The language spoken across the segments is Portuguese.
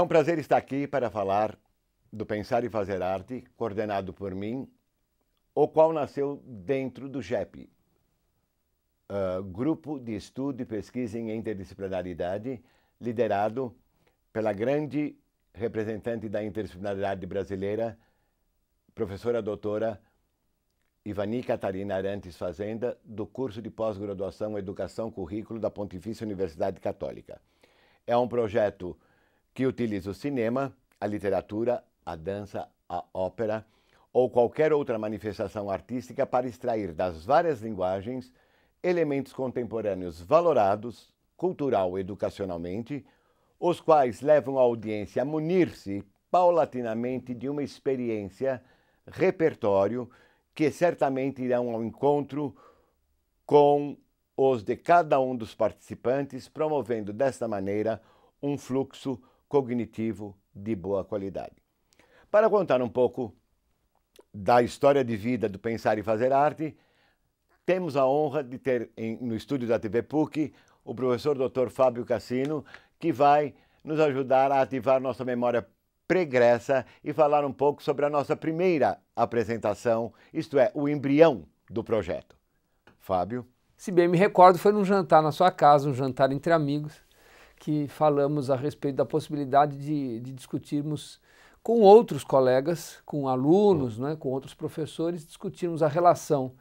É um prazer estar aqui para falar do Pensar e Fazer Arte, coordenado por mim, o qual nasceu dentro do GEP, uh, ah, Grupo de Estudo e Pesquisa em Interdisciplinaridade, liderado pela grande representante da interdisciplinaridade brasileira, professora doutora Ivani Catarina Arantes Fazenda, do curso de pós-graduação Educação Currículo da Pontifícia Universidade Católica. É um projeto que utiliza o cinema, a literatura, a dança, a ópera ou qualquer outra manifestação artística para extrair das várias linguagens elementos contemporâneos valorados, cultural e educacionalmente, os quais levam a audiência a munir-se paulatinamente de uma experiência, repertório, que certamente irão ao encontro com os de cada um dos participantes, promovendo desta maneira um fluxo cognitivo de boa qualidade. Para contar um pouco da história de vida do Pensar e Fazer Arte, temos a honra de ter em, no estúdio da TV PUC o professor Dr. Fábio Cassino, que vai nos ajudar a ativar nossa memória pregressa e falar um pouco sobre a nossa primeira apresentação, isto é, o embrião do projeto. Fábio? Se bem me recordo, foi num jantar na sua casa, um jantar entre amigos, que falamos a respeito da possibilidade de, de discutirmos com outros colegas, com alunos, né, com outros professores, discutirmos a relação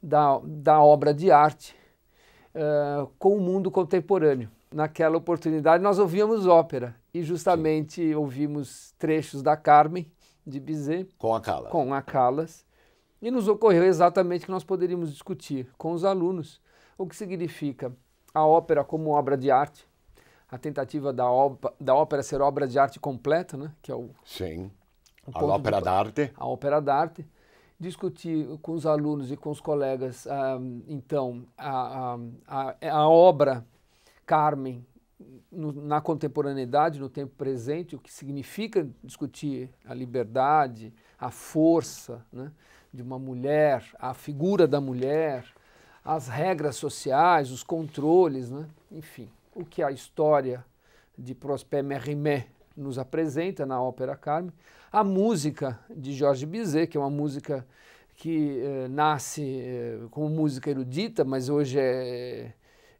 da, da obra de arte uh, com o mundo contemporâneo. Naquela oportunidade, nós ouvíamos ópera e justamente Sim. ouvimos trechos da Carmen de Bizet. Com a Calas. Com a Calas. E nos ocorreu exatamente que nós poderíamos discutir com os alunos o que significa a ópera como obra de arte, a tentativa da, da ópera ser obra de arte completa, né? que é o. Sim. O a ópera da arte. A ópera da arte. Discutir com os alunos e com os colegas, ah, então, a, a, a, obra Carmen no, na contemporaneidade, no tempo presente, o que significa discutir a liberdade, a força né, de uma mulher, a figura da mulher, as regras sociais, os controles, né, enfim o que a história de Prosper Mérimée nos apresenta na ópera Carmen, a música de Jorge Bizet, que é uma música que eh, nasce eh, como música erudita, mas hoje é,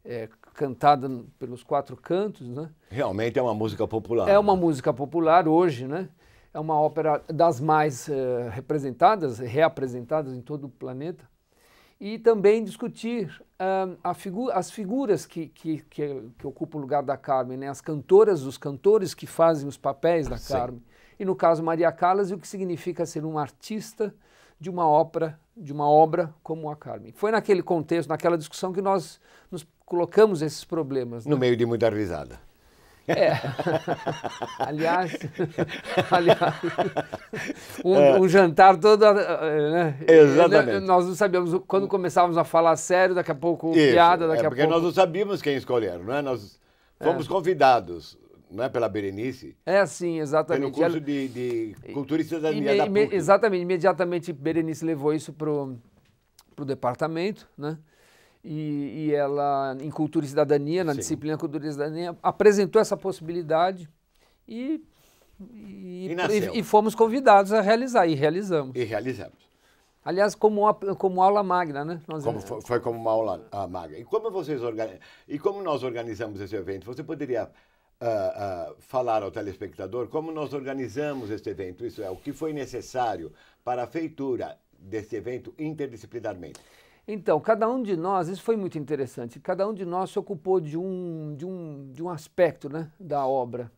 é cantada pelos quatro cantos, né? Realmente é uma música popular. É uma né? música popular hoje, né? É uma ópera das mais eh, representadas, reapresentadas em todo o planeta e também discutir figu as figuras que, que, que, que, ocupam o lugar da Carmen, né? as cantoras, os cantores que fazem os papéis da Sim. Carmen. E no caso Maria Callas, o que significa ser um artista de uma ópera, de uma obra como a Carmen. Foi naquele contexto, naquela discussão que nós nos colocamos esses problemas. Né? No meio de muita risada. É. aliás, aliás um, é. um, jantar todo. Eh, né? Exatamente. Nós não sabíamos, quando começávamos a falar sério, daqui a pouco Isso, piada, é daqui é, a porque pouco. Porque nós não sabíamos quem escolheram, né? Nós fomos é. convidados não é pela Berenice? É, sim, exatamente. Pelo curso de, de Cultura e Cidadania Ime, da PUC. Exatamente, imediatamente Berenice levou isso para o departamento, né? e, e ela, em Cultura e Cidadania, na Sim. disciplina Cultura e Cidadania, apresentou essa possibilidade e e, e, e, fomos convidados a realizar, e realizamos. E realizamos. Aliás, como, como aula magna, né? Nós como, é- foi, foi, como uma aula uh, magna. E como, vocês organiz... e como nós organizamos esse evento? Você poderia uh, uh, falar ao telespectador como nós organizamos este evento? Isso é, o que foi necessário para a feitura desse evento interdisciplinarmente? Então, cada um de nós, isso foi muito interessante, cada um de nós se ocupou de um, de um, de um aspecto né, da obra.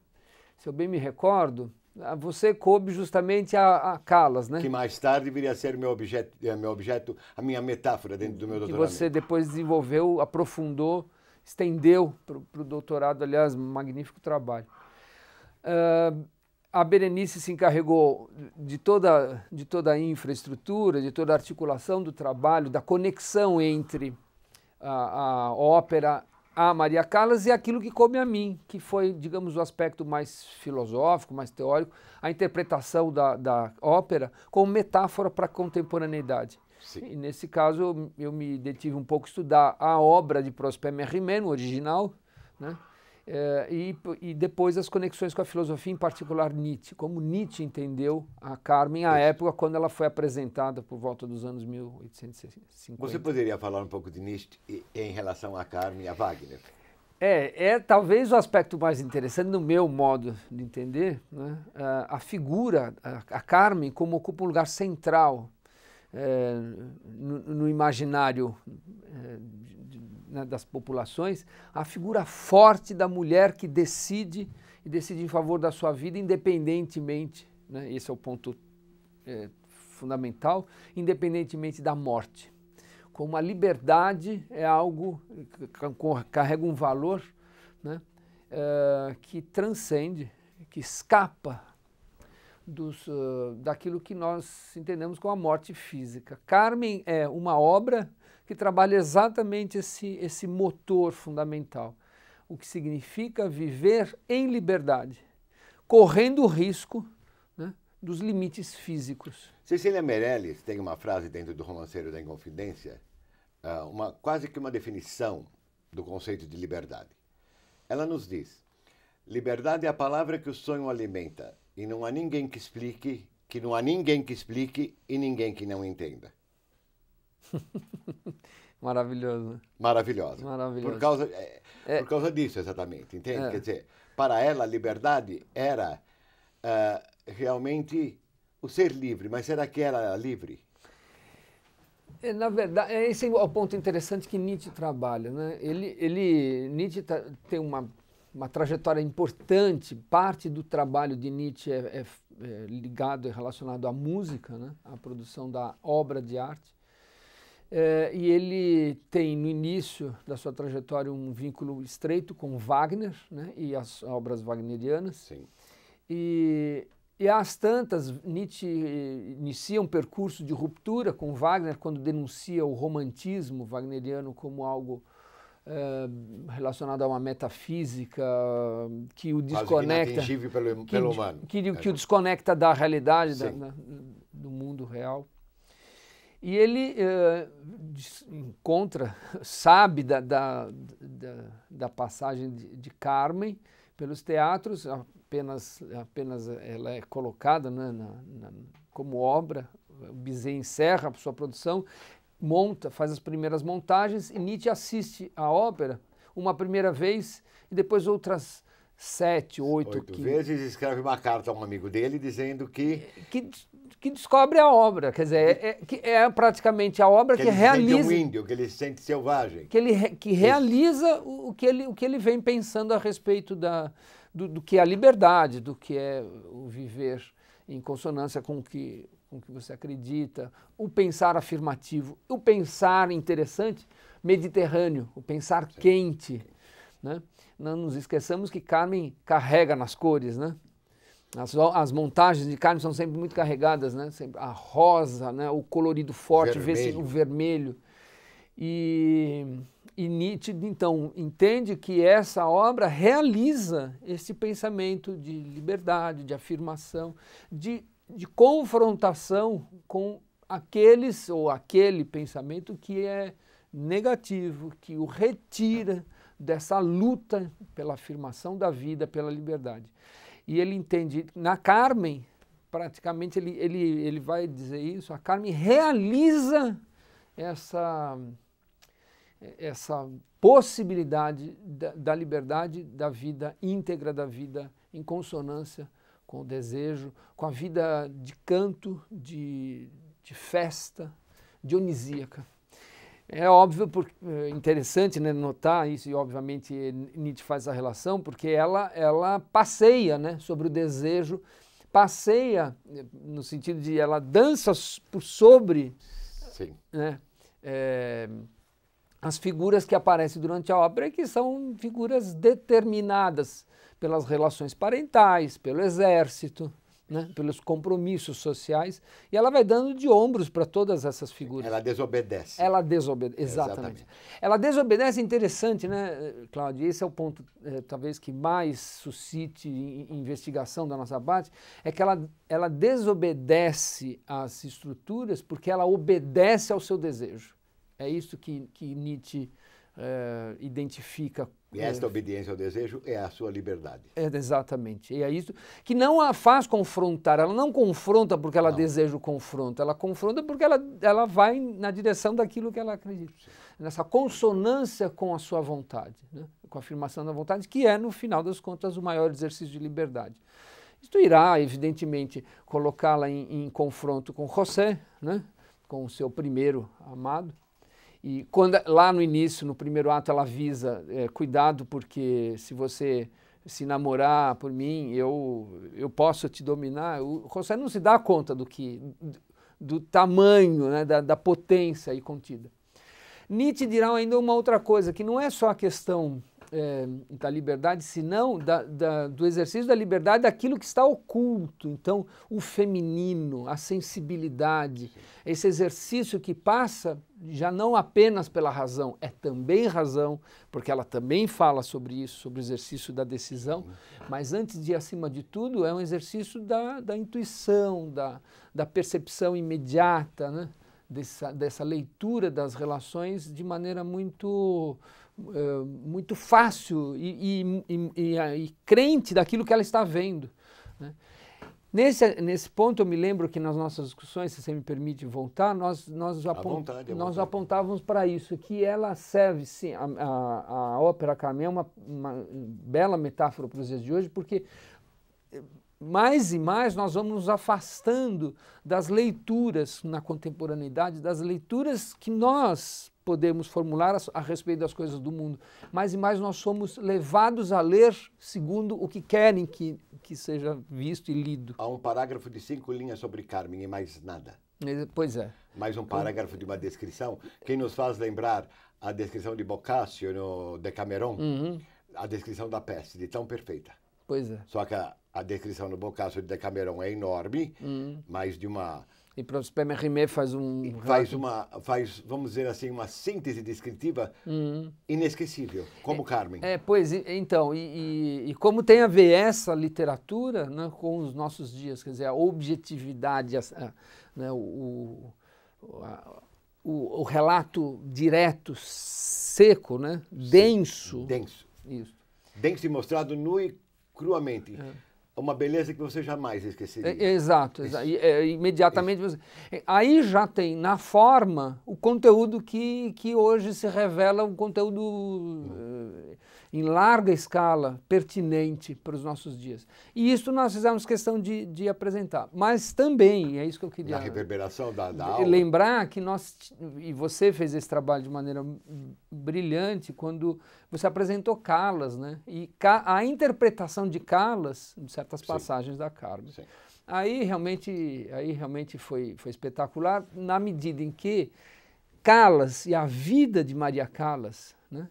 Se eu bem me recordo, ah, você coube justamente a, a Calas, né? Que mais tarde viria a ser meu objeto, eh, meu objeto, a minha metáfora dentro do meu doutorado. Que você depois desenvolveu, aprofundou, estendeu para o doutorado, aliás, magnífico trabalho. Uh, a Berenice se encarregou de toda, de toda a infraestrutura, de toda a articulação do trabalho, da conexão entre a, a ópera, a Maria Callas e aquilo que coube a mim, que foi, digamos, o aspecto mais filosófico, mais teórico, a interpretação da, da ópera como metáfora para a contemporaneidade. Sim. E nesse caso, eu me detive um pouco a estudar a obra de Prosper Merriman, o original, né? Eh, e, e, depois as conexões com a filosofia, em particular Nietzsche, como Nietzsche entendeu a Carmen à época quando ela foi apresentada por volta dos anos 1850. Você poderia falar um pouco de Nietzsche em relação a Carmen e a Wagner? É, é talvez o aspecto mais interessante, no meu modo de entender, né? Eh, a figura, a Carmen, como ocupa um lugar central eh, no, imaginário eh, das populações a figura forte da mulher que decide e decide em favor da sua vida independentemente, né, esse é o ponto é, fundamental, independentemente da morte. Como a liberdade é algo que carrega um valor né, que transcende, que escapa dos, uh, daquilo que nós entendemos como a morte física. Carmen é uma obra que trabalha exatamente esse, esse motor fundamental, o que significa viver em liberdade, correndo o risco né, dos limites físicos. Cecília Meirelles tem uma frase dentro do Romanceiro da Inconfidência, uma, quase que uma definição do conceito de liberdade. Ela nos diz: liberdade é a palavra que o sonho alimenta, e não há ninguém que explique, que não há ninguém que explique e ninguém que não entenda. Maravilhoso. Maravilhoso. Por causa, é, é, por causa disso, exatamente, entende? É. Quer dizer, para ela, a liberdade era uh, realmente o ser livre, mas será que era livre? É, na verdade, esse é o ponto interessante que Nietzsche trabalha. Né? Ele, ele, Nietzsche tem uma uma trajetória importante, parte do trabalho de Nietzsche é, é, é ligado e é relacionado à música, né? à produção da obra de arte. É, e ele tem no início da sua trajetória um vínculo estreito com Wagner né? e as obras wagnerianas. Sim. E, e às tantas, Nietzsche inicia um percurso de ruptura com Wagner quando denuncia o romantismo wagneriano como algo eh, relacionado a uma metafísica que o desconecta pelo, pelo que, humano que, que, né? que, o desconecta da realidade da, da, do mundo real e ele uh, encontra sabe da, da, da, passagem de, de Carmen pelos teatros apenas apenas ela é colocada né, na, na, como obra o Bizet encerra a sua produção monta, faz as primeiras montagens e Nietzsche assiste à ópera uma primeira vez e depois outras sete, oito, oito que... vezes escreve uma carta a um amigo dele dizendo que que, que descobre a obra, quer dizer, é, é, é praticamente a obra que, que ele realiza se um índio, que ele se sente selvagem, que ele que realiza o que ele o que ele vem pensando a respeito da do, do que é a liberdade, do que é o viver em consonância com o que com que você acredita, o pensar afirmativo, o pensar interessante, mediterrâneo, o pensar Sim. quente. Né? Não nos esqueçamos que Carmen carrega nas cores, né? As, as montagens de Carmen são sempre muito carregadas, né? Sempre, a rosa, né? o colorido forte, o vermelho. Vê o vermelho. E, e Nietzsche, então, entende que essa obra realiza esse pensamento de liberdade, de afirmação, de de confrontação com aqueles ou aquele pensamento que é negativo, que o retira dessa luta pela afirmação da vida, pela liberdade. E ele entende, na Carmen, praticamente ele, ele, ele vai dizer isso, a Carmen realiza essa, essa possibilidade da, da liberdade, da vida íntegra, da vida em consonância com o desejo, com a vida de canto, de, de festa, dionisíaca. É óbvio, por, eh, interessante né, notar isso, e obviamente Nietzsche faz a relação, porque ela, ela passeia né, sobre o desejo, passeia eh, no sentido de ela dança por sobre né, é, as figuras que aparecem durante a obra, que são figuras determinadas, pelas relações parentais, pelo exército, né, pelos compromissos sociais, e ela vai dando de ombros para todas essas figuras. Ela desobedece. Ela desobedece, exatamente. exatamente. Ela desobedece, interessante, né, Claudio? Esse é o ponto, é, talvez, que mais suscite investigação da nossa parte, é que ela, ela desobedece às estruturas porque ela obedece ao seu desejo. É isso que, que Nietzsche é, identifica e é. esta é. obediência ao desejo é a sua liberdade. É, exatamente. E é isso que não a faz confrontar. Ela não confronta porque ela não. deseja o confronto. Ela confronta porque ela, ela vai na direção daquilo que ela acredita. Nessa consonância com a sua vontade, né? com a afirmação da vontade, que é, no final das contas, o maior exercício de liberdade. Isto irá, evidentemente, colocá-la em, em confronto com José, né? com o seu primeiro amado. E quando é, lá no início, no primeiro ato, ela avisa, é, cuidado porque se você se namorar por mim, eu, eu posso te dominar. O José não se dá conta do que do, do tamanho, né, da, da potência aí contida. Nietzsche dirá ainda uma outra coisa, que não é só a questão é, da liberdade, senão da, da, do exercício da liberdade daquilo que está oculto. Então, o feminino, a sensibilidade, esse exercício que passa já não apenas pela razão, é também razão, porque ela também fala sobre isso, sobre o exercício da decisão, mas antes de acima de tudo, é um exercício da, da intuição, da, da percepção imediata, né? dessa, dessa leitura das relações de maneira muito muito fácil e, e, e, e, crente daquilo que ela está vendo. Né? Nesse, nesse ponto, eu me lembro que nas nossas discussões, se você me permite voltar, nós, nós, apont... vontade, nós apontávamos para isso, que ela serve, sim, a, a, a ópera Carmen é uma, uma bela metáfora para os dias de hoje, porque mais e mais nós vamos nos afastando das leituras na contemporaneidade, das leituras que nós podemos formular a, respeito das coisas do mundo, mas e mais nós somos levados a ler segundo o que querem que, que seja visto e lido. Há um parágrafo de cinco linhas sobre Carmen e mais nada. É, pois é. Mais um parágrafo de uma descrição. Quem nos faz lembrar a descrição de Boccaccio no Decameron, uhum. a descrição da peste, de tão perfeita. Pois é. Só que a, a descrição no Boccaccio de Decameron é enorme, uhum. mas de uma e o os Pema Rimé faz um. faz uma, faz, vamos dizer assim, uma síntese descritiva uhum. inesquecível, como é, Carmen. É, pois, então, e, e, e, como tem a ver essa literatura né, com os nossos dias, quer dizer, a objetividade, a, né, o, o, a, o, o, relato direto, seco, né, denso. denso. Isso. Denso e mostrado nu e cruamente. É é uma beleza que você jamais esqueceria. É, exato, exato. E, é, é, imediatamente. Isso. Você... É, aí já tem na forma o conteúdo que, que hoje se revela um conteúdo. Hum. Uh, em larga escala, pertinente para os nossos dias. E isso nós fizemos questão de, de apresentar. Mas também, é isso que eu queria. Na reverberação da, da aula. Lembrar que nós, e você fez esse trabalho de maneira brilhante, quando você apresentou Calas, né? E a interpretação de Calas, de certas Sim. passagens da Carmen. Sim. Aí realmente, aí realmente foi, foi espetacular, na medida em que Calas e a vida de Maria Calas, né?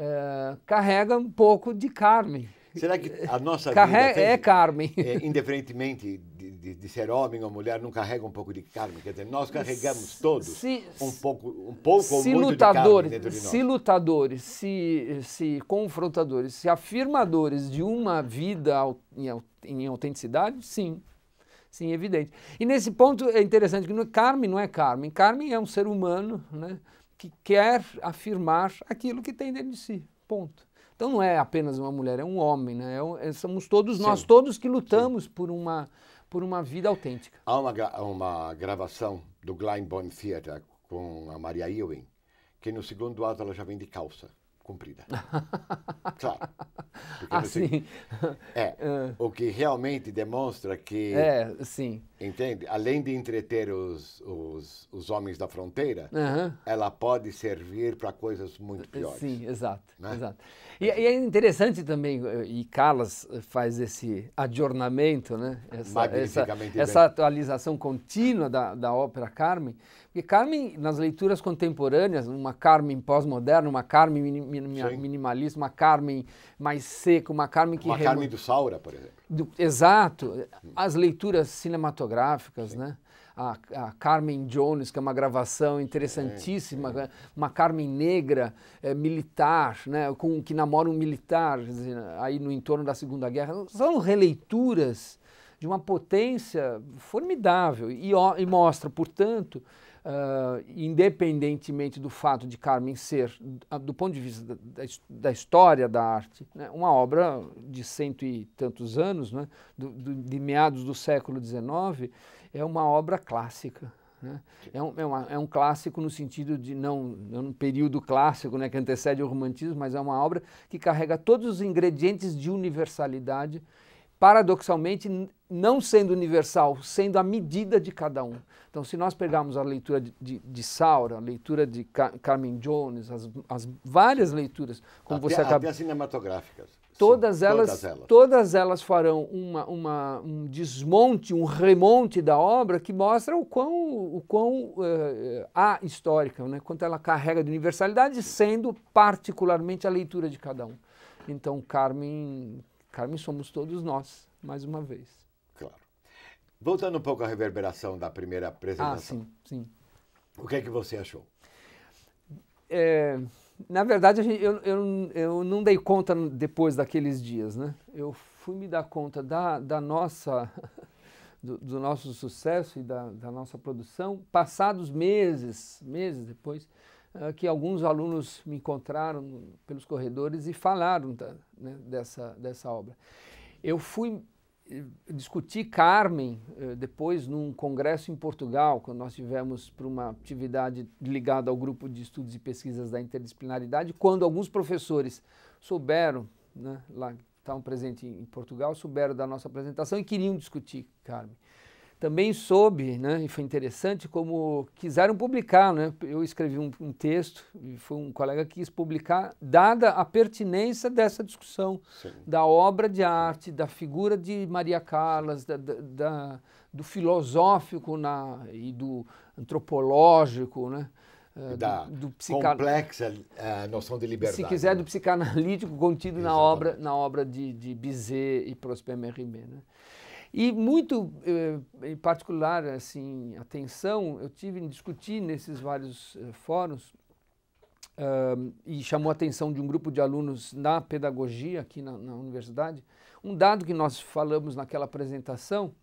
é, carrega um pouco de carne. Será que a nossa carrega, vida... Tem, é carne. É, eh, independentemente de, de, de, ser homem ou mulher, não carrega um pouco de carne? Quer dizer, nós carregamos todos se, um pouco, um pouco ou muito lutadores, de carne dentro de nós. Se lutadores, se, se confrontadores, se afirmadores de uma vida em, em autenticidade, sim. Sim, é evidente. E nesse ponto é interessante que no, Carmen não é Carmen. É Carmen é um ser humano, né? que quer afirmar aquilo que tem dentro de si. Ponto. Então não é apenas uma mulher, é um homem, né? É, é somos todos Sim. nós, todos que lutamos Sim. por uma, por uma vida autêntica. Há uma, uma gravação do Glyndebourne Theatre com a Maria Ewing, que no segundo ato ela já vem de calça comprida. claro. assim ah, É, ah. o que realmente demonstra que... É, sim. Entende? Além de entreter os, os, os homens da fronteira, ela pode servir para coisas muito eh, piores. Sim, exato. Né? exato. E, e, é interessante também, eh, e Carlos faz esse adjornamento, né? essa, essa, essa, atualização contínua da, da ópera Carmen, porque Carmen, nas leituras contemporâneas, uma Carmen pós-moderna, uma Carmen minha, minimalismo, uma Carmen mais seca, uma Carmen que... Uma remo... Carmen do Saura, por exemplo. Do, exato. As leituras cinematográficas, Sim. né? A, a, Carmen Jones, que é uma gravação interessantíssima, é, é. uma Carmen negra é, militar, né, com, que namora um militar dizer, aí no entorno da Segunda Guerra. São releituras de uma potência formidável e, e mostra, portanto, Uh, independentemente do fato de Carmen ser, ah, do ponto de vista da, da história da arte, né, uma obra de cento e tantos anos, né, do, do, de meados do século XIX, é uma obra clássica. Né. É, um, é, uma, é, um, clássico no sentido de não, não é um período clássico né, que antecede o romantismo, mas é uma obra que carrega todos os ingredientes de universalidade paradoxalmente, não sendo universal, sendo a medida de cada um. Então, se nós pegarmos a leitura de, de, de Saura, a leitura de Car Carmen Jones, as, as, várias leituras, como até, você acaba. Até cinematográficas. Todas, Sim, elas, todas elas, todas elas farão uma, uma, um desmonte, um remonte da obra que mostra o quão, o quão uh, eh, eh, a histórica, né? quanto ela carrega de universalidade, sendo particularmente a leitura de cada um. Então, Carmen Carmen somos todos nós, mais uma vez. Claro. Voltando um pouco à reverberação da primeira ah, apresentação. Ah, sim, sim. O que é que você achou? É, na verdade, eu, eu, eu não dei conta depois daqueles dias, né? Eu fui me dar conta da, da nossa, do, do nosso sucesso e da, da nossa produção passados meses, meses depois, eh, que alguns alunos me encontraram pelos corredores e falaram da, né, dessa, dessa obra. Eu fui eh, discutir Carmen eh, depois num congresso em Portugal, quando nós tivemos para uma atividade ligada ao grupo de estudos e pesquisas da interdisciplinaridade, quando alguns professores souberam, né, lá estavam presentes em Portugal, souberam da nossa apresentação e queriam discutir Carmen também soube, né, e foi interessante, como quiseram publicar. Né? Eu escrevi um, um, texto, e foi um colega que quis publicar, dada a pertinência dessa discussão, Sim. da obra de arte, da figura de Maria Callas, da, da, da, do filosófico na, e do antropológico, né? Eh, da do, do psica... complexa a eh, noção de liberdade. Se quiser, né? do psicanalítico contido na obra, na obra de, de Bizet e Prosper Mérimée. Né? E muito eh, em particular, assim, atenção eu tive em discutir nesses vários eh, fóruns uh, e chamou a atenção de um grupo de alunos na pedagogia aqui na, na universidade, um dado que nós falamos naquela apresentação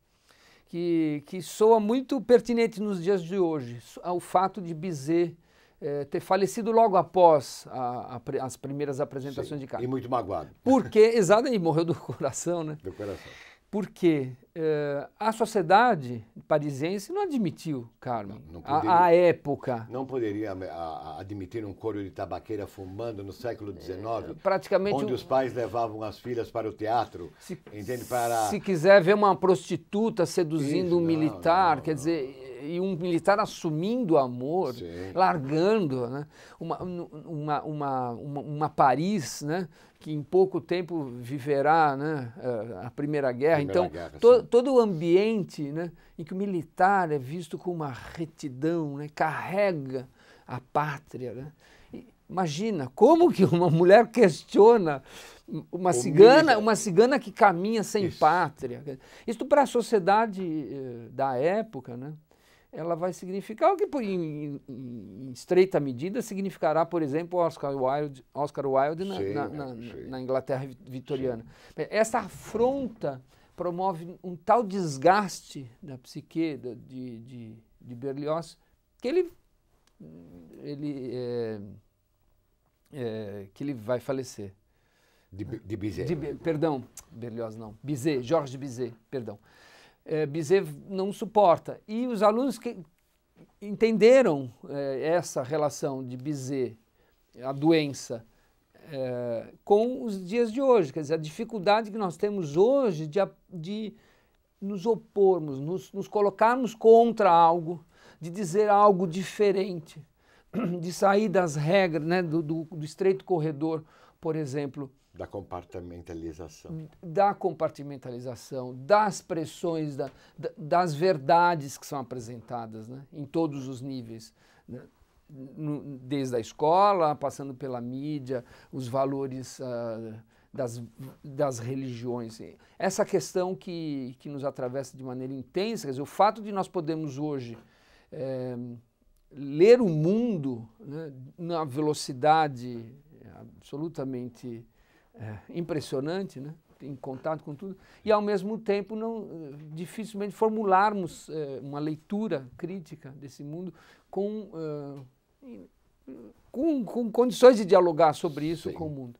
que, que soa muito pertinente nos dias de hoje, o fato de Bizet eh, ter falecido logo após a, a, as primeiras apresentações Sim, de Castro. E muito magoado. Porque, exato, e morreu do coração, né? Do coração porque eh, a sociedade parisiense não admitiu, Carmen, não, poderia, a, época. Não poderia eh, admitir um coro de tabaqueira fumando no século XIX, é, praticamente onde um, os pais levavam as filhas para o teatro, se, entende? Para... se quiser ver uma prostituta seduzindo Isso, um militar, não, quer dizer, e um militar assumindo amor, Sim. largando né? uma, uma, uma, uma, uma Paris, né? que em pouco tempo viverá né, eh, a Primeira Guerra. Primeira então, guerra, to, todo o ambiente né, em que o militar é visto com uma retidão, né, carrega a pátria. Né? imagina como que uma mulher questiona uma o cigana, uma cigana que caminha sem Isso. pátria. isto para a sociedade eh, da época, né? ela vai significar o que, em, em, em, estreita medida, significará, por exemplo, Oscar Wilde, Oscar Wilde na, sim, na, é, na, na Inglaterra vitoriana. Sim. Essa afronta promove um tal desgaste da psique de, de, de Berlioz que ele, ele, é, é, que ele vai falecer. De, de Bizet. De, perdão, Berlioz não. Bizet, Jorge Bizet, perdão é, não suporta. E os alunos que entenderam é, essa relação de Bizet, a doença, é, com os dias de hoje, quer dizer, a dificuldade que nós temos hoje de, de nos opormos, nos, nos colocarmos contra algo, de dizer algo diferente, de sair das regras, né, do, do, do estreito corredor, por exemplo, da compartimentalização. Hum, da compartimentalização, das pressões, da, das verdades que são apresentadas né? em todos os níveis. Né? No, desde a escola, passando pela mídia, os valores uh, das, das religiões. Essa questão que, que nos atravessa de maneira intensa, dizer, o fato de nós podemos hoje. É, ler o mundo né, na velocidade absolutamente é, impressionante, né? em contato com tudo, e ao mesmo tempo não eh, dificilmente formularmos é, uma leitura crítica desse mundo com, eh, com, com, condições de dialogar sobre isso Sim. com o mundo.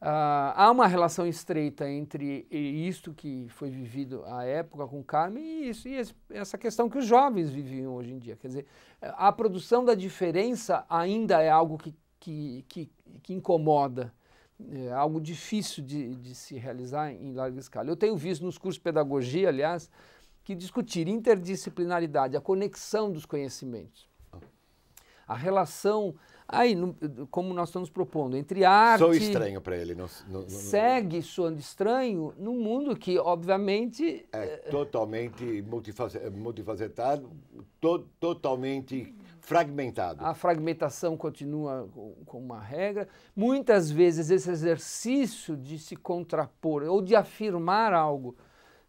Ah, há uma relação estreita entre isto que foi vivido à época com Carmen e, isso, e esse, essa questão que os jovens vivem hoje em dia. Quer dizer, a produção da diferença ainda é algo que, que, que, que incomoda é algo difícil de, de, se realizar em larga escala. Eu tenho visto nos cursos de pedagogia, aliás, que discutir interdisciplinaridade, a conexão dos conhecimentos, a relação, aí, como nós estamos propondo, entre arte... Sou estranho para ele. segue soando estranho num mundo que, obviamente... É totalmente multifacetado, to, totalmente Fragmentado. A fragmentação continua como uma regra. Muitas vezes esse exercício de se contrapor ou de afirmar algo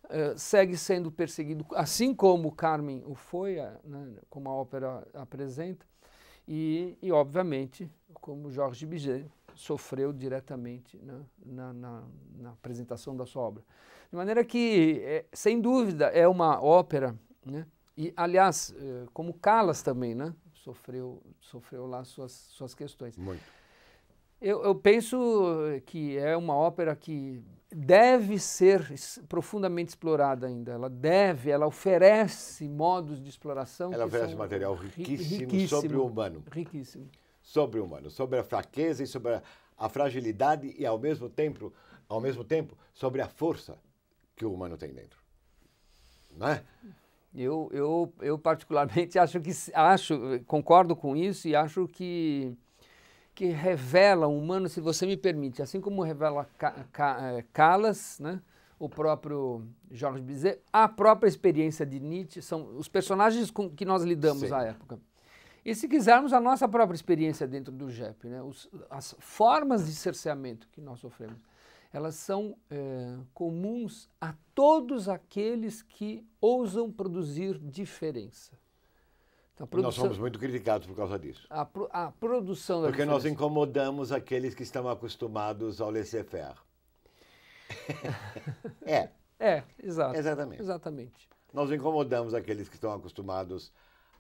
eh, segue sendo perseguido, assim como Carmen o foi, né, como a ópera apresenta, e, e obviamente como Jorge Bizet sofreu diretamente né, na, na, na, apresentação da sua obra. De maneira que, é, sem dúvida, é uma ópera né, e, aliás, eh, como Calas também, né? Sofreu, sofreu lá suas, suas questões. Muito. Eu, eu penso eh, que é uma ópera que deve ser profundamente explorada ainda. Ela deve, ela oferece modos de exploração. Ela oferece material riquíssimo, riquíssimo, sobre o humano. Riquíssimo. Sobre o humano, sobre a fraqueza e sobre a, a fragilidade e ao mesmo tempo, ao mesmo tempo, sobre a força que o humano tem dentro, não é eu, eu, eu particularmente acho que acho, concordo com isso e acho que que revela o humano, se você me permite, assim como revela Calas, é, né? o próprio Jorge Bizet, a própria experiência de Nietzsche, são os personagens com que nós lidamos Sim. à época. E se quisermos a nossa própria experiência dentro do JEP, né? Os, as formas de cerceamento que nós sofremos elas são é, comuns a todos aqueles que ousam produzir diferença. Então, produção, nós somos muito criticados por causa disso. A, a produção da Porque nós incomodamos aqueles que estão acostumados ao laissez-faire. é. É, exato. Exatamente. Exatamente. Nós incomodamos aqueles que estão acostumados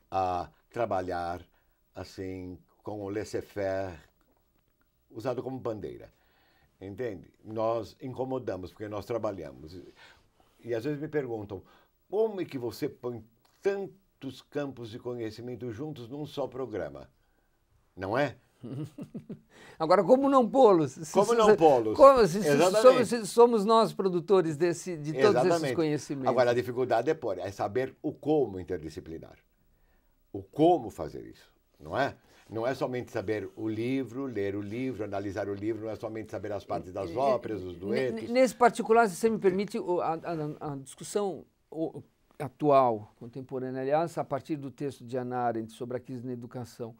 a trabalhar assim com o laissez-faire usado como bandeira. Entende? Nós incomodamos porque nós trabalhamos. E às vezes me perguntam: como é que você põe tantos campos de conhecimento juntos num só programa? Não é? Agora, como não pô-los? Como não pô-los? Somos, somos, nós produtores desse, de todos Exatamente. esses conhecimentos. Agora, a dificuldade é, pôr, é saber o como interdisciplinar. O como fazer isso, não é? Não é somente saber o livro, ler o livro, analisar o livro, não é somente saber as partes das óperas, os duetos. Nesse particular, se você me permite, a, a, a discussão atual, contemporânea, aliás, a partir do texto de Ana Arendt sobre a crise na educação,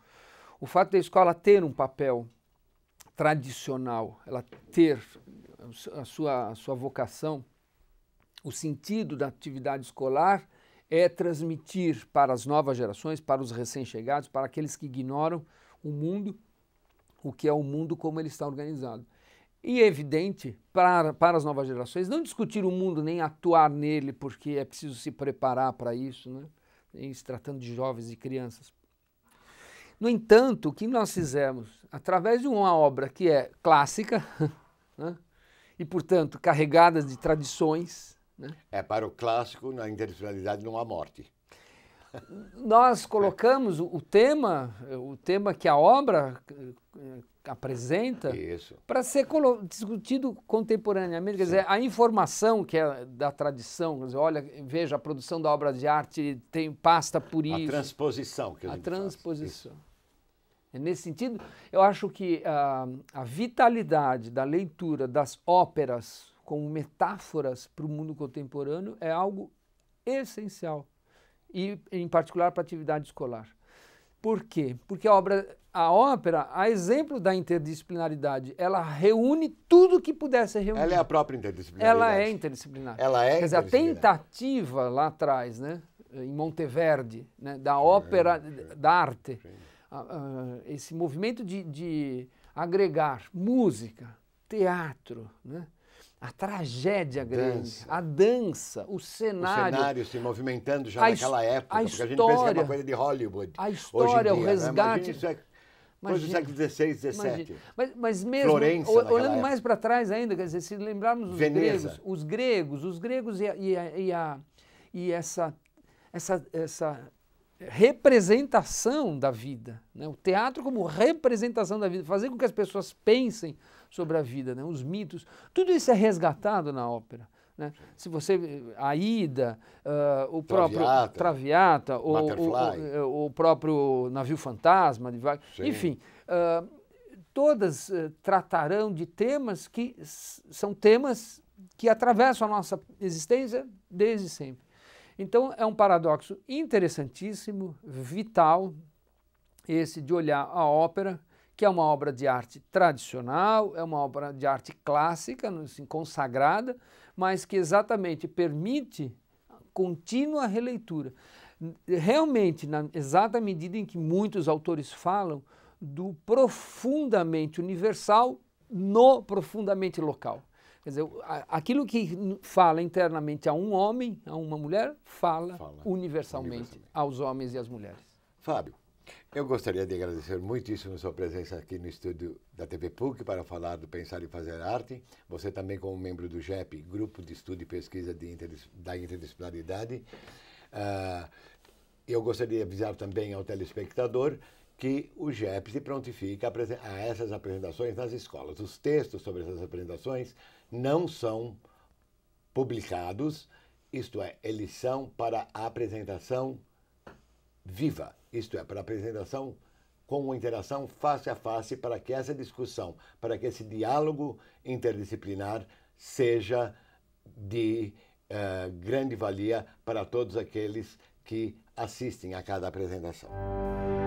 o fato da escola ter um papel tradicional, ela ter a sua, a sua vocação, o sentido da atividade escolar é transmitir para as novas gerações, para os recém-chegados, para aqueles que ignoram o mundo, o que é o mundo, como ele está organizado. E é evidente para, para as novas gerações não discutir o mundo nem atuar nele, porque é preciso se preparar para isso, né? em se tratando de jovens e crianças. No entanto, o que nós fizemos? Através de uma obra que é clássica né? e, portanto, carregada de tradições, né? É para o clássico, na intencionalidade não há morte. Nós colocamos o tema, o tema que a obra eh, apresenta, para ser discutido contemporaneamente. Quer Sim. dizer, a informação que é da tradição, quer dizer, olha, veja, a produção da obra de arte tem pasta por isso. A transposição que a, a transposição. É nesse sentido, eu acho que a, ah, a vitalidade da leitura das óperas como metáforas para o mundo contemporâneo é algo essencial, e em particular para a atividade escolar. Por quê? Porque a, obra, a ópera, a exemplo da interdisciplinaridade, ela reúne tudo que pudesse reunir. Ela é a própria interdisciplinaridade. Ela é interdisciplinar. Ela é Quer dizer, a tentativa lá atrás, né, em Monteverde, né, da ópera, é, é, da arte, esse movimento de, de agregar música, teatro, né, a tragédia grande, dança. a dança, o cenário. O cenário se movimentando já naquela época, a história, porque a gente pensa que é uma coisa de Hollywood. A história, dia, o né? resgate. Né? do século XVI, XVII. Mas, mas, mesmo, Florença, olhando mais para trás ainda, quer dizer, se lembrarmos os Veneza. gregos, os gregos, os gregos e, a, e, a, e, a, e essa, essa, essa representação da vida, né? o teatro como representação da vida, fazer com que as pessoas pensem sobre a vida, né? os mitos, tudo isso é resgatado na ópera. Né? Se você. A Ida, uh, o próprio Traviata, Traviata o, o, o, o, próprio Navio Fantasma, de Wagner, enfim. Uh, todas uh, tratarão de temas que são temas que atravessam a nossa existência desde sempre. Então, é um paradoxo interessantíssimo, vital, esse de olhar a ópera que é uma obra de arte tradicional, é uma obra de arte clássica, assim, consagrada, mas que exatamente permite contínua releitura. Realmente, na exata medida em que muitos autores falam do profundamente universal no profundamente local. Quer dizer, aquilo que fala internamente a um homem, a uma mulher, fala, fala universalmente, universalmente aos homens e às mulheres. Fábio, eu gostaria de agradecer muitíssimo sua presença aqui no estúdio da TV PUC para falar do Pensar e Fazer Arte. Você também como membro do GEP, Grupo de Estudo e Pesquisa de Interdis da Interdisciplinaridade. Uh, eu gostaria de avisar também ao telespectador que o GEP se prontifica a, essas apresentações nas escolas. Os textos sobre essas apresentações não são publicados, isto é, eles são para a apresentação viva, isto é, para a apresentação com uma interação face a face para que essa discussão, para que esse diálogo interdisciplinar seja de uh, grande valia para todos aqueles que assistem a cada apresentação.